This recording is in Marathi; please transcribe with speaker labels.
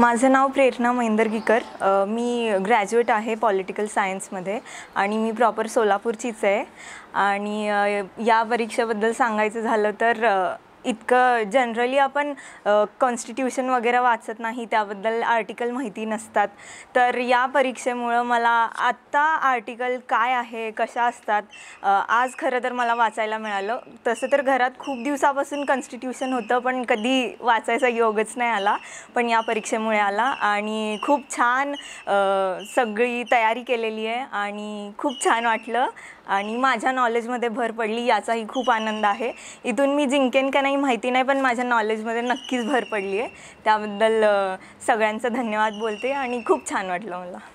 Speaker 1: माझं नाव प्रेरणा महेंदरगीकर मी ग्रॅज्युएट आहे पॉलिटिकल सायन्समध्ये आणि मी प्रॉपर सोलापूरचीच आहे आणि या परीक्षेबद्दल सांगायचं झालं तर इतकं जनरली आपण कॉन्स्टिट्यूशन वगैरे वाचत नाही त्याबद्दल आर्टिकल माहिती नसतात तर या परीक्षेमुळं मला आत्ता आर्टिकल काय आहे कशा असतात आज खरं तर मला वाचायला मिळालं तसं तर घरात खूप दिवसापासून कॉन्स्टिट्यूशन होतं पण कधी वाचायचा योगच नाही आला पण या परीक्षेमुळे आला आणि खूप छान सगळी तयारी केलेली आहे आणि खूप छान वाटलं आणि माझ्या नॉलेजमध्ये भर पडली याचाही खूप आनंद आहे इथून मी जिंकेन का नाही माहिती नाही पण माझ्या नॉलेजमध्ये नक्कीच भर पडली आहे त्याबद्दल सगळ्यांचं धन्यवाद बोलते आणि खूप छान वाटलं मला